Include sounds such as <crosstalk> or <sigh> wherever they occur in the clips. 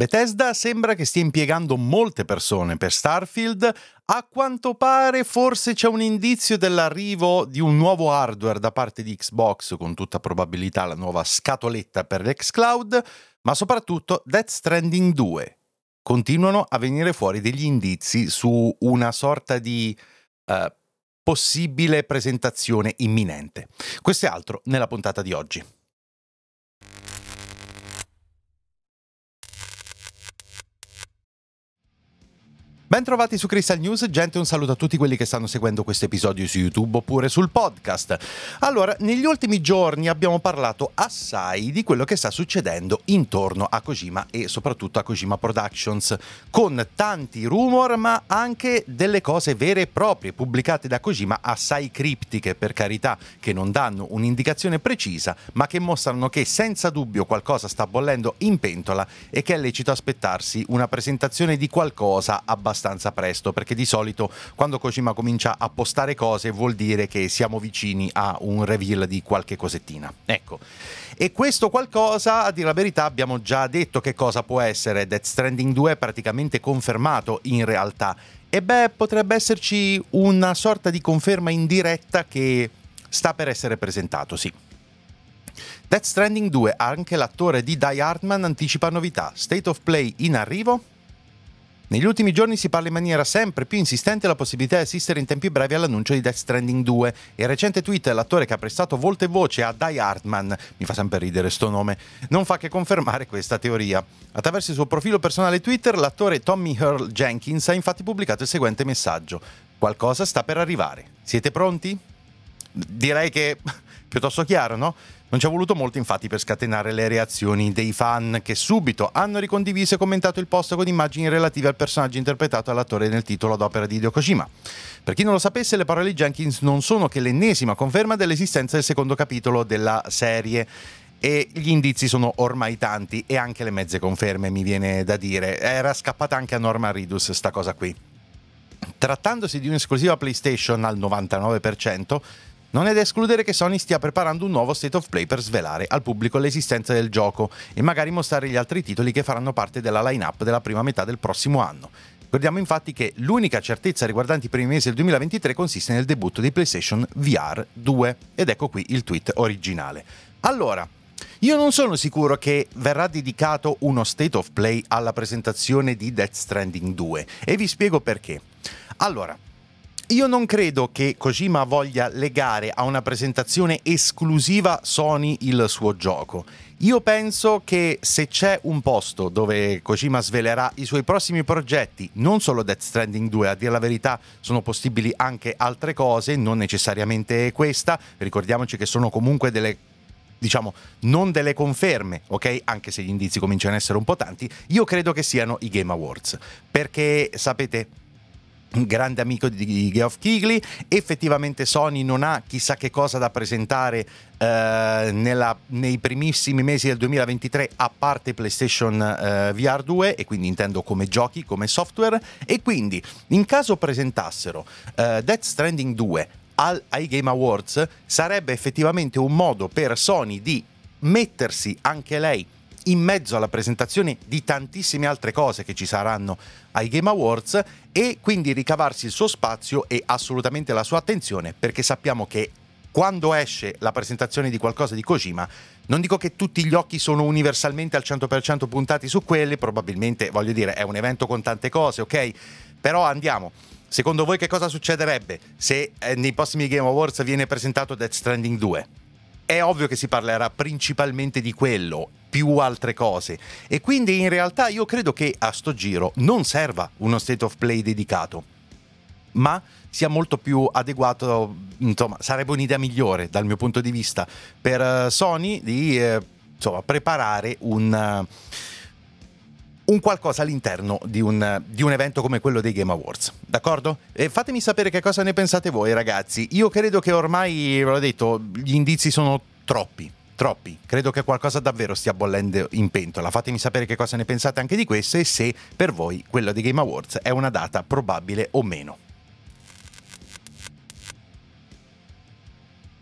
Bethesda sembra che stia impiegando molte persone per Starfield, a quanto pare forse c'è un indizio dell'arrivo di un nuovo hardware da parte di Xbox, con tutta probabilità la nuova scatoletta per l'Xcloud, ma soprattutto Death Stranding 2. Continuano a venire fuori degli indizi su una sorta di eh, possibile presentazione imminente. Questo è altro nella puntata di oggi. Bentrovati su Crystal News, gente un saluto a tutti quelli che stanno seguendo questo episodio su YouTube oppure sul podcast. Allora, negli ultimi giorni abbiamo parlato assai di quello che sta succedendo intorno a Kojima e soprattutto a Kojima Productions, con tanti rumor ma anche delle cose vere e proprie pubblicate da Kojima assai criptiche per carità, che non danno un'indicazione precisa ma che mostrano che senza dubbio qualcosa sta bollendo in pentola e che è lecito aspettarsi una presentazione di qualcosa abbastanza abbastanza presto, perché di solito quando Kojima comincia a postare cose vuol dire che siamo vicini a un reveal di qualche cosettina. Ecco. E questo qualcosa, a dire la verità, abbiamo già detto che cosa può essere. Death Stranding 2 è praticamente confermato in realtà. E beh, potrebbe esserci una sorta di conferma indiretta che sta per essere presentato, sì. Death Stranding 2, anche l'attore di Die Hardman anticipa novità. State of play in arrivo negli ultimi giorni si parla in maniera sempre più insistente della possibilità di assistere in tempi brevi all'annuncio di Death Stranding 2. Il recente tweet dell'attore che ha prestato volta e voce a Die Hartman, mi fa sempre ridere sto nome, non fa che confermare questa teoria. Attraverso il suo profilo personale Twitter, l'attore Tommy Earl Jenkins ha infatti pubblicato il seguente messaggio. Qualcosa sta per arrivare. Siete pronti? Direi che <laughs> piuttosto chiaro, no? Non ci è voluto molto infatti per scatenare le reazioni dei fan che subito hanno ricondiviso e commentato il post con immagini relative al personaggio interpretato dall'attore nel titolo d'opera di Hideo Kojima. Per chi non lo sapesse, le parole di Jenkins non sono che l'ennesima conferma dell'esistenza del secondo capitolo della serie e gli indizi sono ormai tanti e anche le mezze conferme mi viene da dire. Era scappata anche a Norman Ridus sta cosa qui. Trattandosi di un'esclusiva PlayStation al 99%, non è da escludere che Sony stia preparando un nuovo state of play per svelare al pubblico l'esistenza del gioco e magari mostrare gli altri titoli che faranno parte della lineup della prima metà del prossimo anno. Ricordiamo infatti che l'unica certezza riguardante i primi mesi del 2023 consiste nel debutto di PlayStation VR 2. Ed ecco qui il tweet originale. Allora, io non sono sicuro che verrà dedicato uno state of play alla presentazione di Death Stranding 2 e vi spiego perché. Allora, io non credo che Kojima voglia legare a una presentazione esclusiva Sony il suo gioco. Io penso che se c'è un posto dove Kojima svelerà i suoi prossimi progetti, non solo Death Stranding 2, a dire la verità sono possibili anche altre cose, non necessariamente questa, ricordiamoci che sono comunque delle diciamo, non delle conferme, ok? Anche se gli indizi cominciano ad essere un po' tanti, io credo che siano i Game Awards. Perché sapete, grande amico di, Geoff Keighley. Effettivamente Sony non ha chissà che cosa da presentare eh, nella, nei primissimi mesi del 2023 a parte PlayStation eh, VR 2 e quindi intendo come giochi, come software e quindi in caso presentassero eh, Death Stranding 2 al, ai Game Awards sarebbe effettivamente un modo per Sony di mettersi anche lei in mezzo alla presentazione di tantissime altre cose che ci saranno ai Game Awards e quindi ricavarsi il suo spazio e assolutamente la sua attenzione perché sappiamo che quando esce la presentazione di qualcosa di Kojima, non dico che tutti gli occhi sono universalmente al 100% puntati su quelli, probabilmente, voglio dire, è un evento con tante cose, ok? Però andiamo. Secondo voi che cosa succederebbe se eh, nei prossimi Game Awards viene presentato Death Stranding 2? È ovvio che si parlerà principalmente di quello più altre cose. E quindi in realtà io credo che a sto giro non serva uno state of play dedicato, ma sia molto più adeguato, insomma, sarebbe un'idea migliore dal mio punto di vista per eh, Sony di eh, insomma, preparare un, eh, un, qualcosa all'interno di un, di un, evento come quello dei Game Awards. D'accordo? E fatemi sapere che cosa ne pensate voi ragazzi. Io credo che ormai, ve l'ho detto, gli indizi sono troppi troppi. Credo che qualcosa davvero stia bollendo in pentola. Fatemi sapere che cosa ne pensate anche di questo e se per voi quella di Game Awards è una data probabile o meno.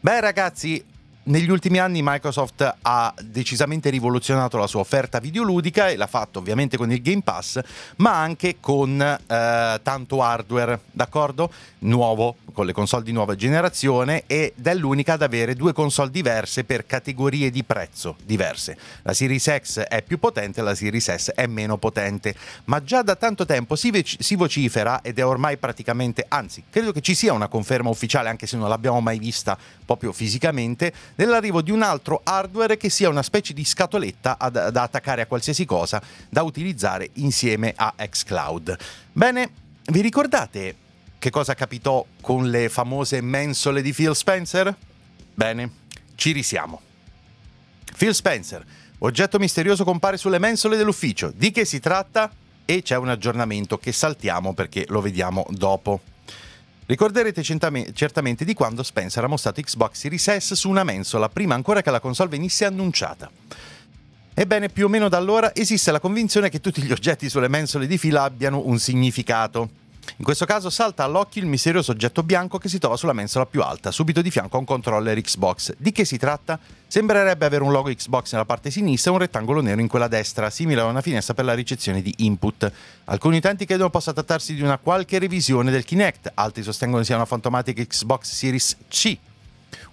Beh ragazzi, negli ultimi anni Microsoft ha decisamente rivoluzionato la sua offerta videoludica e l'ha fatto ovviamente con il Game Pass, ma anche con eh, tanto hardware, d'accordo? Nuovo, con le console di nuova generazione ed è l'unica ad avere due console diverse per categorie di prezzo diverse. La Series X è più potente, la Series S è meno potente, ma già da tanto tempo si, ve- si vocifera ed è ormai praticamente, anzi, credo che ci sia una conferma ufficiale, anche se non l'abbiamo mai vista proprio fisicamente, nell'arrivo di un altro hardware che sia una specie di scatoletta ad, da attaccare a qualsiasi cosa da utilizzare insieme a xCloud. Bene, vi ricordate che cosa capitò con le famose mensole di Phil Spencer? Bene, ci risiamo. Phil Spencer, oggetto misterioso compare sulle mensole dell'ufficio. Di che si tratta? E c'è un aggiornamento che saltiamo perché lo vediamo dopo. Ricorderete certamente di quando Spencer ha mostrato Xbox Series S su una mensola, prima ancora che la console venisse annunciata. Ebbene, più o meno da allora esiste la convinzione che tutti gli oggetti sulle mensole di fila abbiano un significato. In questo caso salta all'occhio il misterioso oggetto bianco che si trova sulla mensola più alta, subito di fianco a un controller Xbox. Di che si tratta? Sembrerebbe avere un logo Xbox nella parte sinistra e un rettangolo nero in quella destra, simile a una finestra per la ricezione di input. Alcuni utenti credono possa trattarsi di una qualche revisione del Kinect, altri sostengono sia una fantomatica Xbox Series C,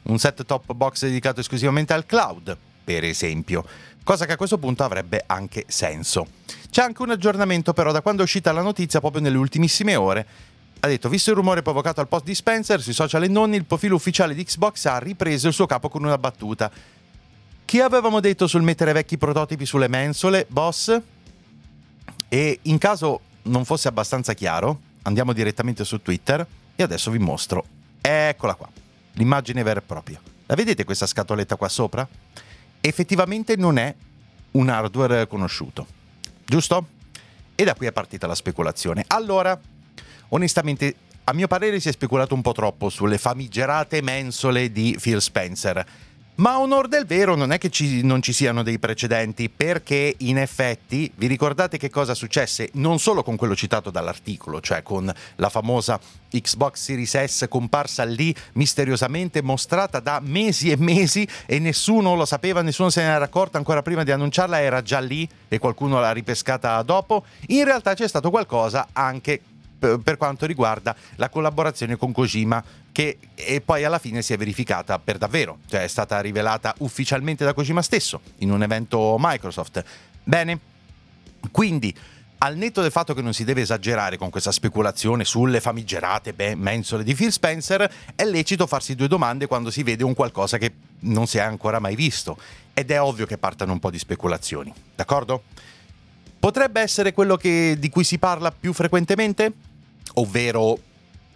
un set top box dedicato esclusivamente al cloud per esempio cosa che a questo punto avrebbe anche senso. C'è anche un aggiornamento però da quando è uscita la notizia proprio nelle ultimissime ore. Ha detto, visto il rumore provocato al post di Spencer sui social e non, il profilo ufficiale di Xbox ha ripreso il suo capo con una battuta. Che avevamo detto sul mettere vecchi prototipi sulle mensole, boss? E in caso non fosse abbastanza chiaro, andiamo direttamente su Twitter e adesso vi mostro. Eccola qua, l'immagine vera e propria. La vedete questa scatoletta qua sopra? effettivamente non è un hardware conosciuto, giusto? E da qui è partita la speculazione. Allora, onestamente, a mio parere si è speculato un po' troppo sulle famigerate mensole di Phil Spencer ma a onor del vero non è che ci, non ci siano dei precedenti, perché in effetti vi ricordate che cosa successe non solo con quello citato dall'articolo, cioè con la famosa Xbox Series S comparsa lì misteriosamente mostrata da mesi e mesi e nessuno lo sapeva, nessuno se ne era accorta ancora prima di annunciarla, era già lì e qualcuno l'ha ripescata dopo. In realtà c'è stato qualcosa anche eh, per quanto riguarda la collaborazione con Kojima che poi alla fine si è verificata per davvero, cioè è stata rivelata ufficialmente da Kojima stesso in un evento Microsoft. Bene, quindi al netto del fatto che non si deve esagerare con questa speculazione sulle famigerate beh, mensole di Phil Spencer, è lecito farsi due domande quando si vede un qualcosa che non si è ancora mai visto. Ed è ovvio che partano un po' di speculazioni, d'accordo? Potrebbe essere quello che, di cui si parla più frequentemente? ovvero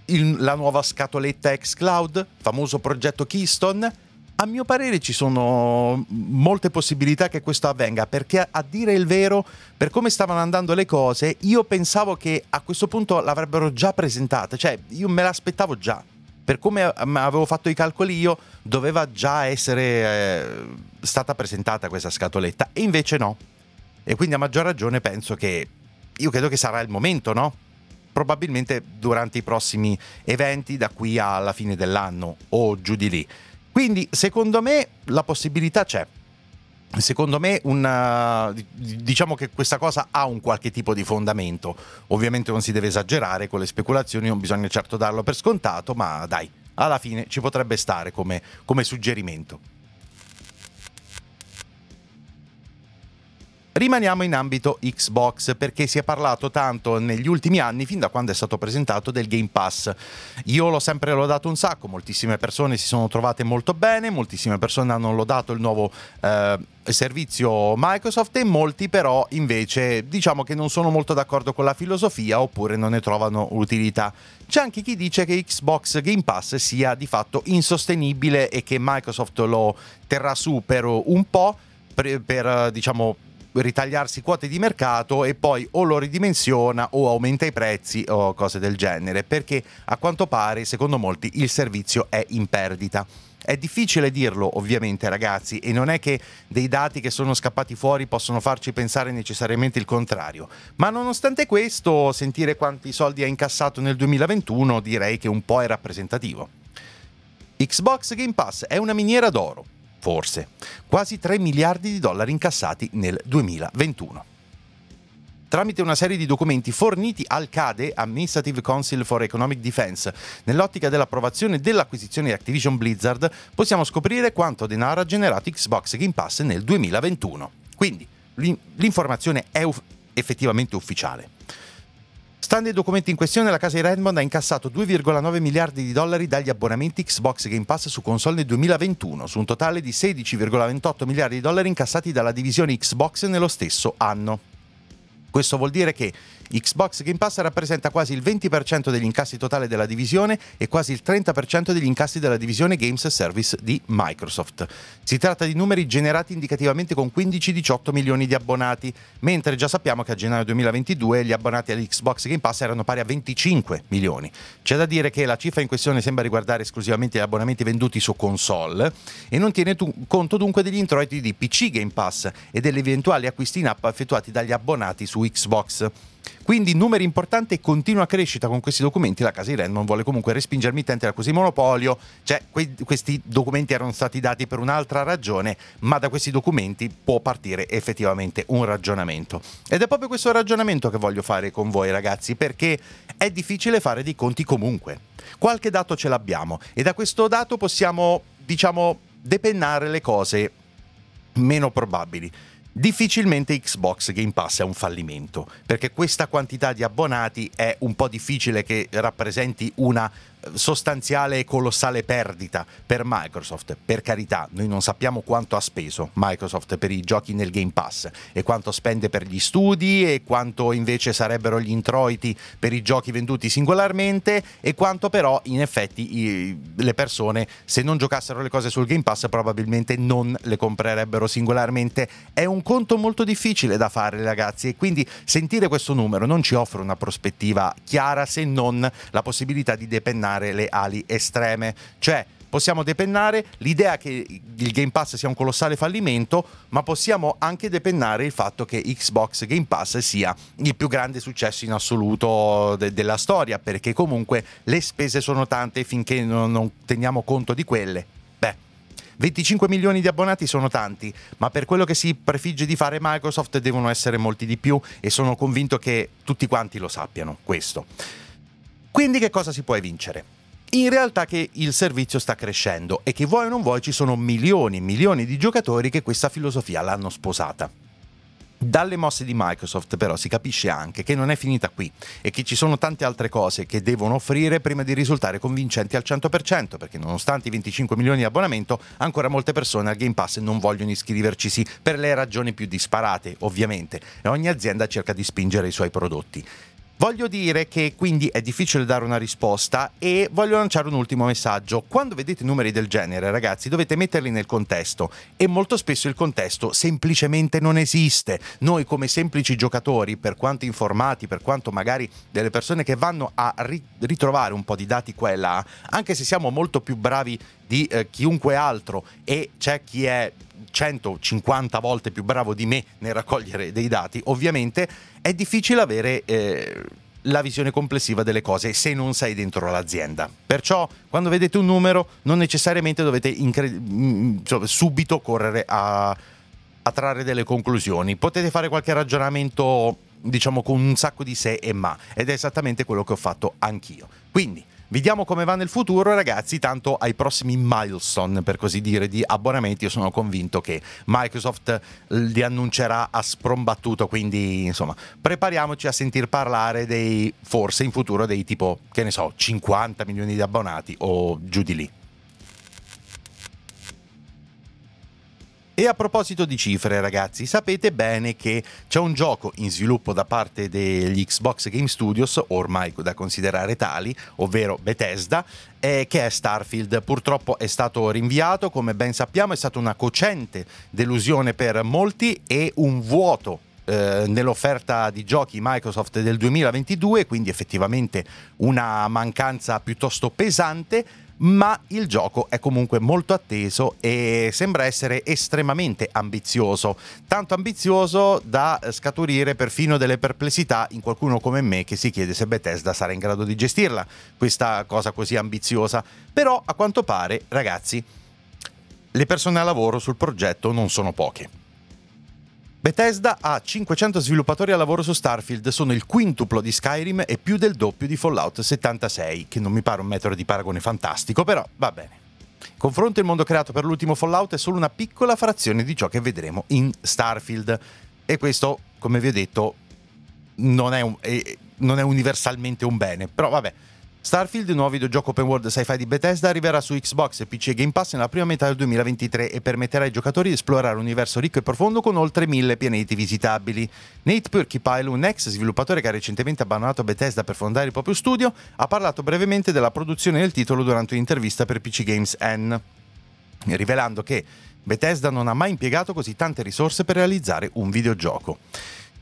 il, la nuova scatoletta xCloud, famoso progetto Keystone. A mio parere ci sono molte possibilità che questo avvenga, perché a dire il vero, per come stavano andando le cose, io pensavo che a questo punto l'avrebbero già presentata, cioè io me l'aspettavo già. Per come avevo fatto i calcoli io, doveva già essere eh, stata presentata questa scatoletta, e invece no. E quindi a maggior ragione penso che... Io credo che sarà il momento, no? probabilmente durante i prossimi eventi da qui alla fine dell'anno o giù di lì. Quindi secondo me la possibilità c'è. Secondo me una, eh, diciamo che questa cosa ha un qualche tipo di fondamento. Ovviamente non si deve esagerare con le speculazioni, non bisogna certo darlo per scontato, ma dai, alla fine ci potrebbe stare come, come suggerimento. Rimaniamo in ambito Xbox perché si è parlato tanto negli ultimi anni, fin da quando è stato presentato, del Game Pass. Io l'ho sempre lodato un sacco, moltissime persone si sono trovate molto bene, moltissime persone hanno lodato il nuovo eh, servizio Microsoft e molti però invece diciamo che non sono molto d'accordo con la filosofia oppure non ne trovano utilità. C'è anche chi dice che Xbox Game Pass sia di fatto insostenibile e che Microsoft lo terrà su per un po' per, per diciamo ritagliarsi quote di mercato e poi o lo ridimensiona o aumenta i prezzi o cose del genere, perché a quanto pare, secondo molti, il servizio è in perdita. È difficile dirlo ovviamente ragazzi e non è che dei dati che sono scappati fuori possono farci pensare necessariamente il contrario, ma nonostante questo sentire quanti soldi ha incassato nel 2021 direi che un po' è rappresentativo. Xbox Game Pass è una miniera d'oro, forse, quasi 3 miliardi di dollari incassati nel 2021. Tramite una serie di documenti forniti al CADE, Administrative Council for Economic Defense, nell'ottica dell'approvazione dell'acquisizione di Activision Blizzard, possiamo scoprire quanto denaro ha generato Xbox Game Pass nel 2021. Quindi l'informazione è effettivamente ufficiale. Stando ai documenti in questione, la casa di Redmond ha incassato 2,9 miliardi di dollari dagli abbonamenti Xbox Game Pass su console nel 2021, su un totale di 16,28 miliardi di dollari incassati dalla divisione Xbox nello stesso anno. Questo vuol dire che Xbox Game Pass rappresenta quasi il 20% degli incassi totali della divisione e quasi il 30% degli incassi della divisione Games Service di Microsoft. Si tratta di numeri generati indicativamente con 15-18 milioni di abbonati, mentre già sappiamo che a gennaio 2022 gli abbonati all'Xbox Game Pass erano pari a 25 milioni. C'è da dire che la cifra in questione sembra riguardare esclusivamente gli abbonamenti venduti su console e non tiene tu- conto dunque degli introiti di PC Game Pass e degli eventuali acquisti in app effettuati dagli abbonati su Xbox. Quindi numeri importanti e continua crescita con questi documenti. La Casa di Redmond vuole comunque respingere il mittente da così monopolio. Cioè, que- questi documenti erano stati dati per un'altra ragione, ma da questi documenti può partire effettivamente un ragionamento. Ed è proprio questo ragionamento che voglio fare con voi, ragazzi, perché è difficile fare dei conti comunque. Qualche dato ce l'abbiamo e da questo dato possiamo, diciamo, depennare le cose meno probabili. Difficilmente Xbox Game Pass è un fallimento, perché questa quantità di abbonati è un po' difficile che rappresenti una sostanziale e colossale perdita per Microsoft. Per carità, noi non sappiamo quanto ha speso Microsoft per i giochi nel Game Pass e quanto spende per gli studi e quanto invece sarebbero gli introiti per i giochi venduti singolarmente e quanto però in effetti i, le persone se non giocassero le cose sul Game Pass probabilmente non le comprerebbero singolarmente. È un conto molto difficile da fare ragazzi e quindi sentire questo numero non ci offre una prospettiva chiara se non la possibilità di depennare depennare le ali estreme. Cioè, possiamo depennare l'idea che il Game Pass sia un colossale fallimento, ma possiamo anche depennare il fatto che Xbox Game Pass sia il più grande successo in assoluto de- della storia, perché comunque le spese sono tante finché non, non teniamo conto di quelle. Beh, 25 milioni di abbonati sono tanti, ma per quello che si prefigge di fare Microsoft devono essere molti di più e sono convinto che tutti quanti lo sappiano questo. Quindi che cosa si può evincere? In realtà che il servizio sta crescendo e che vuoi o non vuoi ci sono milioni e milioni di giocatori che questa filosofia l'hanno sposata. Dalle mosse di Microsoft però si capisce anche che non è finita qui e che ci sono tante altre cose che devono offrire prima di risultare convincenti al 100%, perché nonostante i 25 milioni di abbonamento, ancora molte persone al Game Pass non vogliono iscrivercisi per le ragioni più disparate, ovviamente, e ogni azienda cerca di spingere i suoi prodotti. Voglio dire che quindi è difficile dare una risposta e voglio lanciare un ultimo messaggio. Quando vedete numeri del genere, ragazzi, dovete metterli nel contesto e molto spesso il contesto semplicemente non esiste. Noi come semplici giocatori, per quanto informati, per quanto magari delle persone che vanno a ritrovare un po' di dati qua e là, anche se siamo molto più bravi di eh, chiunque altro e c'è chi è 150 volte più bravo di me nel raccogliere dei dati, ovviamente è difficile avere... Eh, la visione complessiva delle cose se non sei dentro l'azienda. Perciò quando vedete un numero non necessariamente dovete incred- mm, subito correre a, a trarre delle conclusioni, potete fare qualche ragionamento diciamo con un sacco di se e ma ed è esattamente quello che ho fatto anch'io. Quindi Vediamo come va nel futuro, ragazzi. Tanto ai prossimi milestone, per così dire, di abbonamenti, io sono convinto che Microsoft eh, li annuncerà a sprombattuto. Quindi, insomma, prepariamoci a sentir parlare dei forse in futuro dei tipo, che ne so, 50 milioni di abbonati o giù di lì. E a proposito di cifre, ragazzi, sapete bene che c'è un gioco in sviluppo da parte degli Xbox Game Studios, ormai da considerare tali, ovvero Bethesda, eh, che è Starfield. Purtroppo è stato rinviato, come ben sappiamo, è stata una cocente delusione per molti e un vuoto eh, nell'offerta di giochi Microsoft del 2022, quindi effettivamente una mancanza piuttosto pesante, ma il gioco è comunque molto atteso e sembra essere estremamente ambizioso, tanto ambizioso da eh, scaturire perfino delle perplessità in qualcuno come me che si chiede se Bethesda sarà in grado di gestirla, questa cosa così ambiziosa. Però a quanto pare, ragazzi, le persone a lavoro sul progetto non sono poche. Bethesda ha 500 sviluppatori a lavoro su Starfield, sono il quintuplo di Skyrim e più del doppio di Fallout 76, che non mi pare un metro di paragone fantastico, però va bene. Confronto il mondo creato per l'ultimo Fallout è solo una piccola frazione di ciò che vedremo in Starfield. E questo, come vi ho detto, non è, un, eh, non è universalmente un bene, però vabbè. Starfield, nuovo videogioco open world sci-fi di Bethesda, arriverà su Xbox, e PC Game Pass nella prima metà del 2023 e permetterà ai giocatori di esplorare un universo ricco e profondo con oltre mille pianeti visitabili. Nate Perkipile, un ex sviluppatore che ha recentemente abbandonato Bethesda per fondare il proprio studio, ha parlato brevemente della produzione del titolo durante un'intervista per PC Games N, rivelando che Bethesda non ha mai impiegato così tante risorse per realizzare un videogioco.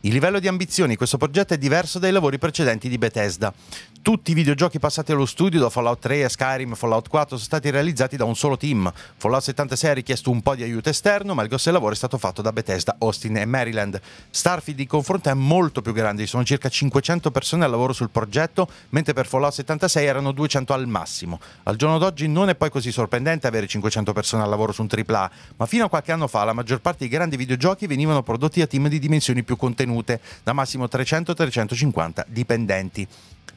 Il livello di ambizioni di questo progetto è diverso dai lavori precedenti di Bethesda. Tutti i videogiochi passati allo studio, da Fallout 3 a Skyrim, Fallout 4, sono stati realizzati da un solo team. Fallout 76 ha richiesto un po' di aiuto esterno, ma il grosso lavoro è stato fatto da Bethesda, Austin e Maryland. Starfield in confronto è molto più grande, ci sono circa 500 persone al lavoro sul progetto, mentre per Fallout 76 erano 200 al massimo. Al giorno d'oggi non è poi così sorprendente avere 500 persone al lavoro su un AAA, ma fino a qualche anno fa la maggior parte dei grandi videogiochi venivano prodotti da team di dimensioni più contenute sostenute da massimo 300-350 dipendenti.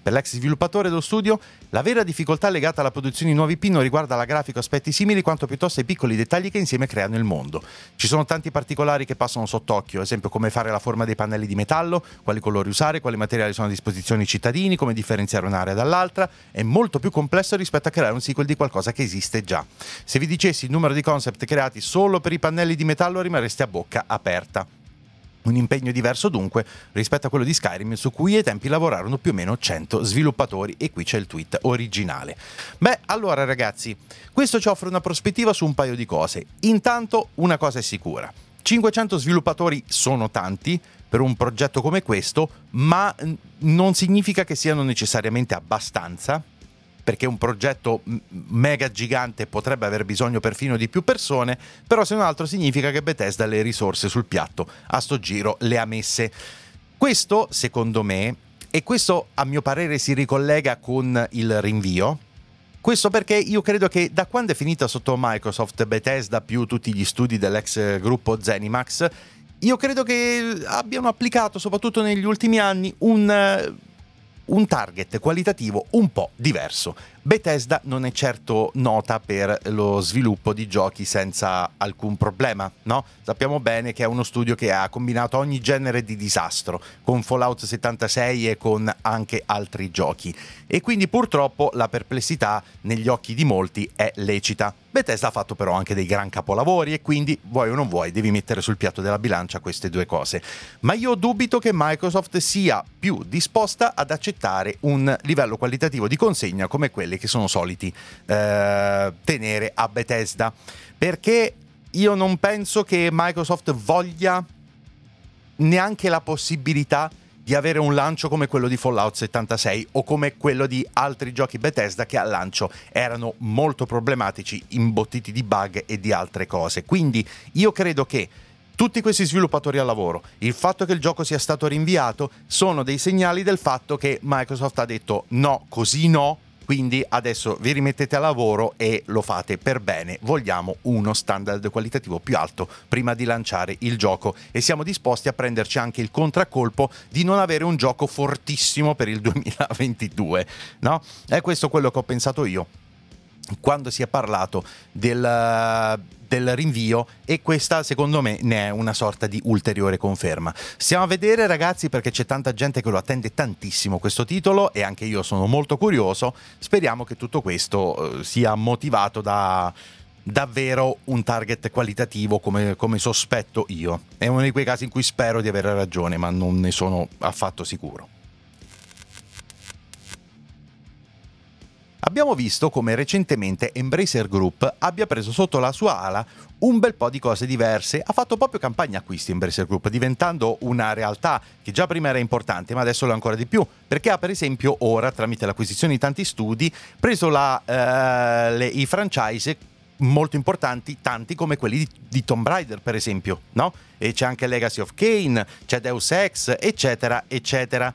Per l'ex sviluppatore dello studio, la vera difficoltà legata alla produzione di nuovi P non riguarda la grafica o aspetti simili quanto piuttosto i piccoli dettagli che insieme creano il mondo. Ci sono tanti particolari che passano sott'occhio, ad esempio come fare la forma dei pannelli di metallo, quali colori usare, quali materiali sono a disposizione i cittadini, come differenziare un'area dall'altra, è molto più complesso rispetto a creare un sequel di qualcosa che esiste già. Se vi dicessi il numero di concept creati solo per i pannelli di metallo rimarreste a bocca aperta. Un impegno diverso dunque rispetto a quello di Skyrim su cui ai tempi lavorarono più o meno 100 sviluppatori e qui c'è il tweet originale. Beh, allora ragazzi, questo ci offre una prospettiva su un paio di cose. Intanto una cosa è sicura. 500 sviluppatori sono tanti, per un progetto come questo, ma non significa che siano necessariamente abbastanza perché un progetto mega gigante potrebbe aver bisogno perfino di più persone, però se non altro significa che Bethesda le risorse sul piatto a sto giro le ha messe. Questo, secondo me, e questo a mio parere si ricollega con il rinvio, questo perché io credo che da quando è finita sotto Microsoft Bethesda più tutti gli studi dell'ex gruppo Zenimax, io credo che abbiano applicato, soprattutto negli ultimi anni, un un target qualitativo un po' diverso. Bethesda non è certo nota per lo sviluppo di giochi senza alcun problema, no? Sappiamo bene che è uno studio che ha combinato ogni genere di disastro, con Fallout 76 e con anche altri giochi. E quindi purtroppo la perplessità negli occhi di molti è lecita. Bethesda ha fatto però anche dei gran capolavori e quindi vuoi o non vuoi devi mettere sul piatto della bilancia queste due cose. Ma io dubito che Microsoft sia più disposta ad accettare un livello qualitativo di consegna come quello quelli che sono soliti eh, tenere a Bethesda. Perché io non penso che Microsoft voglia neanche la possibilità di avere un lancio come quello di Fallout 76 o come quello di altri giochi Bethesda che al lancio erano molto problematici, imbottiti di bug e di altre cose. Quindi io credo che tutti questi sviluppatori al lavoro, il fatto che il gioco sia stato rinviato, sono dei segnali del fatto che Microsoft ha detto no, così no, quindi adesso vi rimettete a lavoro e lo fate per bene. Vogliamo uno standard qualitativo più alto prima di lanciare il gioco e siamo disposti a prenderci anche il contraccolpo di non avere un gioco fortissimo per il 2022. <laughs> No? È questo quello che ho pensato io quando si è parlato del, del, rinvio e questa secondo me ne è una sorta di ulteriore conferma. Stiamo a vedere ragazzi perché c'è tanta gente che lo attende tantissimo questo titolo e anche io sono molto curioso, speriamo che tutto questo eh, sia motivato da davvero un target qualitativo come, come sospetto io. È uno di quei casi in cui spero di avere ragione ma non ne sono affatto sicuro. Abbiamo visto come recentemente Embracer Group abbia preso sotto la sua ala un bel po' di cose diverse, ha fatto proprio campagna acquisti Embracer Group, diventando una realtà che già prima era importante, ma adesso lo è ancora di più, perché ha per esempio ora, tramite l'acquisizione di tanti studi, preso la, eh, le, i franchise molto importanti, tanti come quelli di, di Tomb Raider, per esempio, no? E c'è anche Legacy of Kane, c'è Deus Ex, eccetera, eccetera.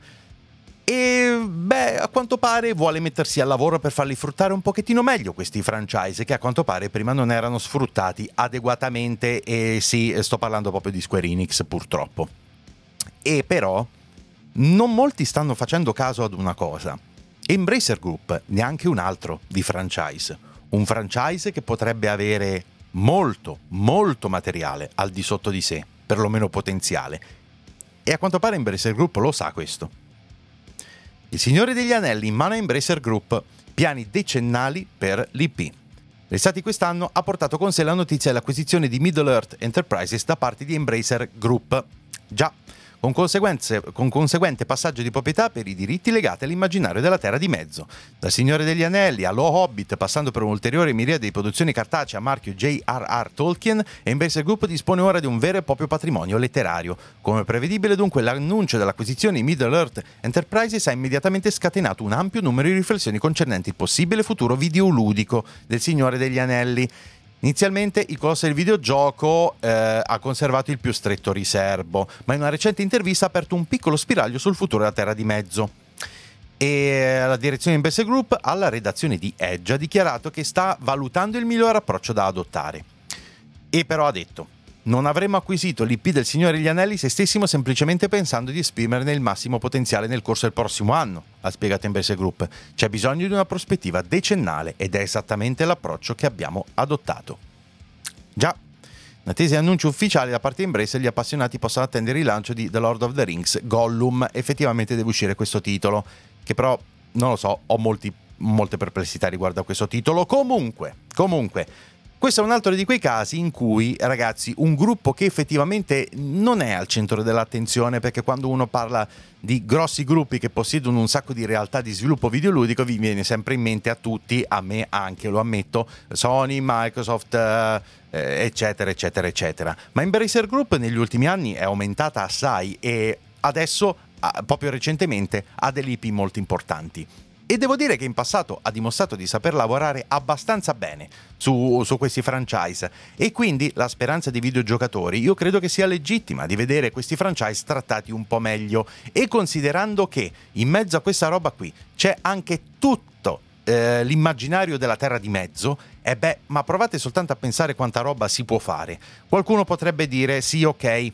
E beh, a quanto pare vuole mettersi al lavoro per farli fruttare un pochettino meglio questi franchise che a quanto pare prima non erano sfruttati adeguatamente e sì, sto parlando proprio di Square Enix purtroppo. E però non molti stanno facendo caso ad una cosa. Embracer Group neanche un altro di franchise. Un franchise che potrebbe avere molto, molto materiale al di sotto di sé, perlomeno potenziale. E a quanto pare Embracer Group lo sa questo. I Signori degli Anelli, Mana Embracer Group, piani decennali per l'IP. L'estate quest'anno ha portato con sé la notizia dell'acquisizione di Middle Earth Enterprises da parte di Embracer Group. Già, con, con conseguente passaggio di proprietà per i diritti legati all'immaginario della Terra di Mezzo. Dal Signore degli Anelli allo Hobbit, passando per un'ulteriore miriade di produzioni cartacee a marchio J.R.R. Tolkien, Embracer Group dispone ora di un vero e proprio patrimonio letterario. Come prevedibile dunque l'annuncio dell'acquisizione di Middle Earth Enterprises ha immediatamente scatenato un ampio numero di riflessioni concernenti il possibile futuro videoludico del Signore degli Anelli. Inizialmente il colosso del videogioco eh, ha conservato il più stretto riservo, ma in una recente intervista ha aperto un piccolo spiraglio sul futuro della Terra di Mezzo. E la direzione di Besse Group alla redazione di Edge ha dichiarato che sta valutando il miglior approccio da adottare. E però ha detto, non avremmo acquisito l'IP del Signore Gli Anelli se stessimo semplicemente pensando di esprimerne il massimo potenziale nel corso del prossimo anno, ha spiegato Embrace Group. C'è bisogno di una prospettiva decennale ed è esattamente l'approccio che abbiamo adottato. Già, in attesa di annunci ufficiali da parte di Embrace, gli appassionati possono attendere il lancio di The Lord of the Rings Gollum. Effettivamente deve uscire questo titolo, che però, non lo so, ho molti, molte perplessità riguardo a questo titolo. Comunque, comunque questo è un altro di quei casi in cui, ragazzi, un gruppo che effettivamente non è al centro dell'attenzione, perché quando uno parla di grossi gruppi che possiedono un sacco di realtà di sviluppo videoludico, vi viene sempre in mente a tutti, a me anche, lo ammetto, Sony, Microsoft, eh, eccetera, eccetera, eccetera. Ma Embracer Group negli ultimi anni è aumentata assai e adesso, ah, proprio recentemente, ha delle IP molto importanti e devo dire che in passato ha dimostrato di saper lavorare abbastanza bene su, su, questi franchise e quindi la speranza dei videogiocatori io credo che sia legittima di vedere questi franchise trattati un po' meglio e considerando che in mezzo a questa roba qui c'è anche tutto eh, l'immaginario della terra di mezzo e eh beh ma provate soltanto a pensare quanta roba si può fare qualcuno potrebbe dire sì ok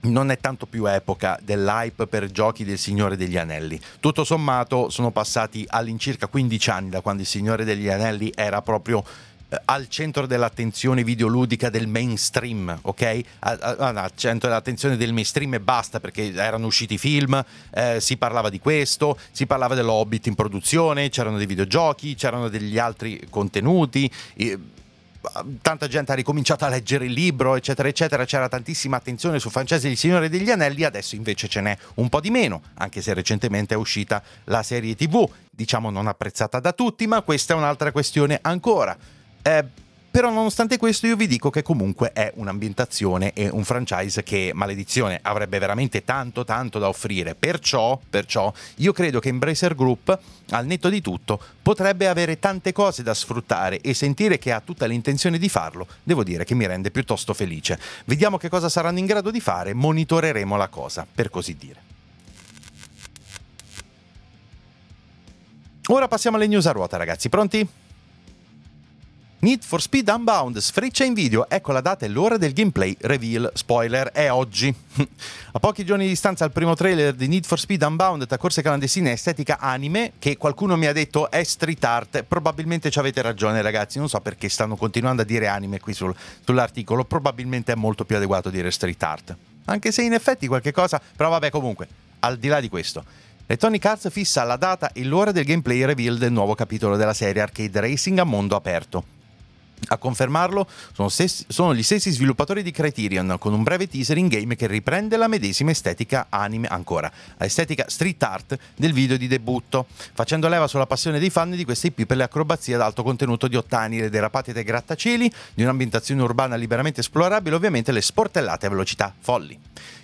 non è tanto più epoca dell'hype per giochi del Signore degli Anelli. Tutto sommato sono passati all'incirca 15 anni da quando il Signore degli Anelli era proprio eh, al centro dell'attenzione videoludica del mainstream, ok? Al, centro dell'attenzione del mainstream e basta perché erano usciti film, eh, si parlava di questo, si parlava dell'Hobbit in produzione, c'erano dei videogiochi, c'erano degli altri contenuti. Eh, tanta gente ha ricominciato a leggere il libro, eccetera, eccetera, c'era tantissima attenzione su Francese il Signore degli Anelli, adesso invece ce n'è un po' di meno, anche se recentemente è uscita la serie TV, diciamo non apprezzata da tutti, ma questa è un'altra questione ancora. Eh, però nonostante questo io vi dico che comunque è un'ambientazione e un franchise che, maledizione, avrebbe veramente tanto tanto da offrire. Perciò, perciò io credo che Embracer Group, al netto di tutto, potrebbe avere tante cose da sfruttare e sentire che ha tutta l'intenzione di farlo, devo dire che mi rende piuttosto felice. Vediamo che cosa saranno in grado di fare, monitoreremo la cosa, per così dire. Ora passiamo alle news a ruota, ragazzi. Pronti? Need for Speed Unbound sfreccia in video, ecco la data e l'ora del gameplay reveal. Spoiler, è oggi. <laughs> A pochi giorni di distanza al primo trailer di Need for Speed Unbound tra corse clandestine e estetica anime, che qualcuno mi ha detto è street art, probabilmente ci avete ragione ragazzi, non so perché stanno continuando a dire anime qui sul, sull'articolo, probabilmente è molto più adeguato dire street art. Anche se in effetti qualche cosa, però vabbè comunque, al di là di questo. Electronic Arts fissa la data e l'ora del gameplay reveal del nuovo capitolo della serie Arcade Racing a mondo aperto. A confermarlo sono, stessi, sono, gli stessi sviluppatori di Criterion con un breve teaser in game che riprende la medesima estetica anime ancora, estetica street art del video di debutto, facendo leva sulla passione dei fan di questi IP per le acrobazie ad alto contenuto di ottani, le derapate dai grattacieli, di un'ambientazione urbana liberamente esplorabile, ovviamente le sportellate a velocità folli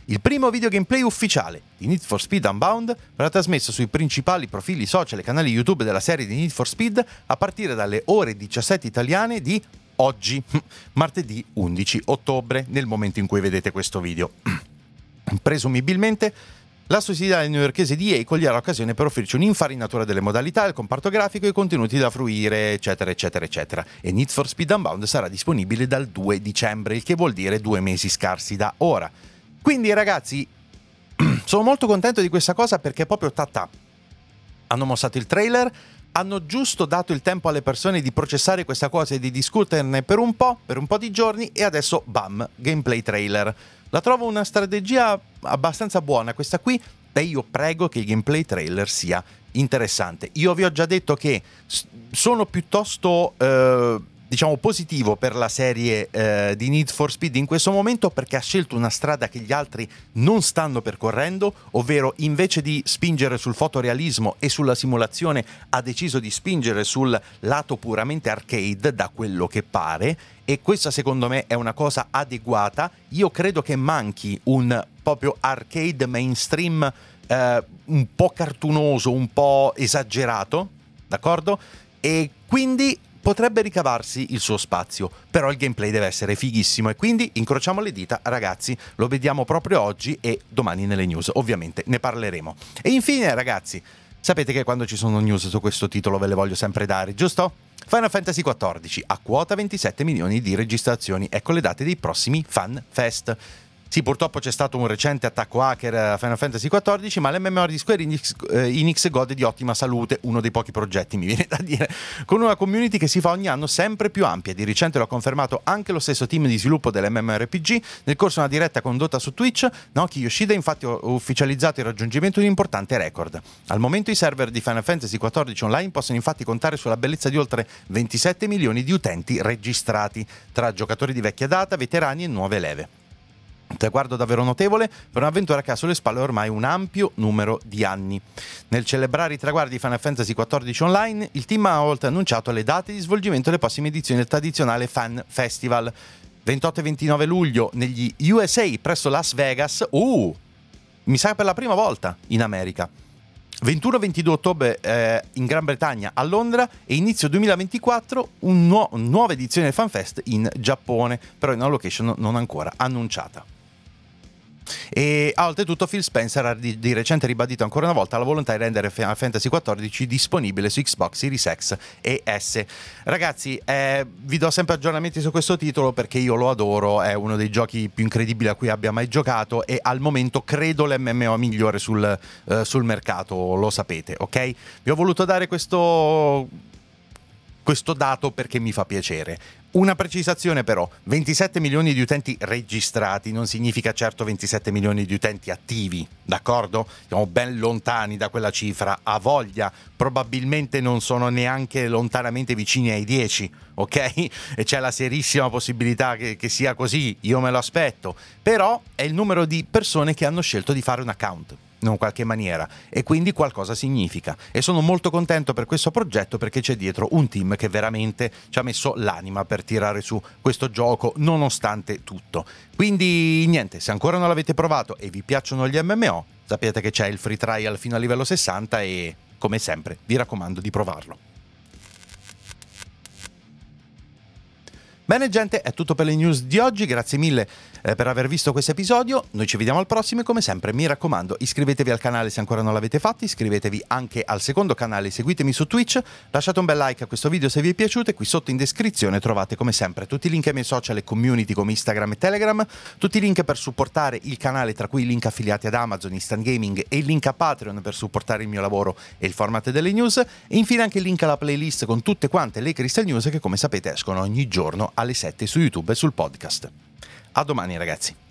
il primo video gameplay ufficiale di Need for Speed Unbound verrà trasmesso sui principali profili social e canali YouTube della serie di Need for Speed a partire dalle ore 17 italiane di oggi, <laughs> martedì 11 ottobre, nel momento in cui vedete questo video. <clears throat> Presumibilmente la sussidiaria newyorkese di EA coglierà l'occasione per offrirci un'infarinatura delle modalità, il comparto grafico e i contenuti da fruire, eccetera, eccetera, eccetera. E Need for Speed Unbound sarà disponibile dal 2 dicembre, il che vuol dire due mesi scarsi da ora. Quindi ragazzi, <clears throat> sono molto contento di questa cosa perché proprio tatà. Hanno mostrato il trailer, hanno giusto dato il tempo alle persone di processare questa cosa e di discuterne per un po', per un po' di giorni e adesso bam, gameplay trailer. La trovo una strategia abbastanza buona questa qui e io prego che il gameplay trailer sia interessante. Io vi ho già detto che sono piuttosto... Eh, diciamo positivo per la serie eh, di Need for Speed in questo momento perché ha scelto una strada che gli altri non stanno percorrendo, ovvero invece di spingere sul fotorealismo e sulla simulazione ha deciso di spingere sul lato puramente arcade da quello che pare e questa secondo me è una cosa adeguata. Io credo che manchi un proprio arcade mainstream eh, un po' cartunoso, un po' esagerato, d'accordo? E quindi potrebbe ricavarsi il suo spazio, però il gameplay deve essere fighissimo e quindi incrociamo le dita ragazzi, lo vediamo proprio oggi e domani nelle news, ovviamente ne parleremo. E infine ragazzi, sapete che quando ci sono news su questo titolo ve le voglio sempre dare, giusto? Final Fantasy XIV a quota 27 milioni di registrazioni, ecco le date dei prossimi fan fest. Sì, purtroppo c'è stato un recente attacco hacker a Final Fantasy XIV, ma l'MMOR di Square Enix, eh, Enix gode di ottima salute, uno dei pochi progetti, mi viene da dire, con una community che si fa ogni anno sempre più ampia. Di recente lo ha confermato anche lo stesso team di sviluppo dell'MMORPG nel corso di una diretta condotta su Twitch. Noki Yoshida infatti ha ufficializzato il raggiungimento di un importante record. Al momento i server di Final Fantasy XIV online possono infatti contare sulla bellezza di oltre 27 milioni di utenti registrati, tra giocatori di vecchia data, veterani e nuove leve. Traguardo davvero notevole per un'avventura che ha sulle spalle ormai un ampio numero di anni. Nel celebrare i traguardi di Final Fantasy XIV Online, il team ha oltre annunciato le date di svolgimento delle prossime edizioni del tradizionale Fan Festival. 28 e 29 luglio negli USA presso Las Vegas. Uh! Mi sa per la prima volta in America. 21-22 ottobre eh, in Gran Bretagna a Londra e inizio 2024 un nuo- nuova edizione del FanFest in Giappone, però in una location non ancora annunciata. E ah, oltretutto Phil Spencer ha di, di, recente ribadito ancora una volta la volontà di rendere Final Fantasy XIV disponibile su Xbox Series X e S. Ragazzi, eh, vi do sempre aggiornamenti su questo titolo perché io lo adoro, è uno dei giochi più incredibili a cui abbia mai giocato e al momento credo l'MMO migliore sul, eh, sul mercato, lo sapete, ok? Vi ho voluto dare questo questo dato perché mi fa piacere. Una precisazione però, 27 milioni di utenti registrati non significa certo 27 milioni di utenti attivi, d'accordo? Siamo ben lontani da quella cifra, a voglia, probabilmente non sono neanche lontanamente vicini ai 10, ok? <laughs> E c'è la serissima possibilità che, che sia così, io me lo aspetto, però è il numero di persone che hanno scelto di fare un account in una qualche maniera e quindi qualcosa significa e sono molto contento per questo progetto perché c'è dietro un team che veramente ci ha messo l'anima per tirare su questo gioco nonostante tutto. Quindi niente, se ancora non l'avete provato e vi piacciono gli MMO, sapete che c'è il free trial fino a livello 60 e come sempre vi raccomando di provarlo. Bene gente, è tutto per le news di oggi, grazie mille eh, per aver visto questo episodio, noi ci vediamo al prossimo e come sempre mi raccomando iscrivetevi al canale se ancora non l'avete fatto, iscrivetevi anche al secondo canale, seguitemi su Twitch, lasciate un bel like a questo video se vi è piaciuto e qui sotto in descrizione trovate come sempre tutti i link ai miei social e community come Instagram e Telegram, tutti i link per supportare il canale tra cui i link affiliati ad Amazon, Instant Gaming e il link a Patreon per supportare il mio lavoro e il format delle news e infine anche il link alla playlist con tutte quante le Crystal News che come sapete escono ogni giorno alle 7 su YouTube e sul podcast. A domani ragazzi.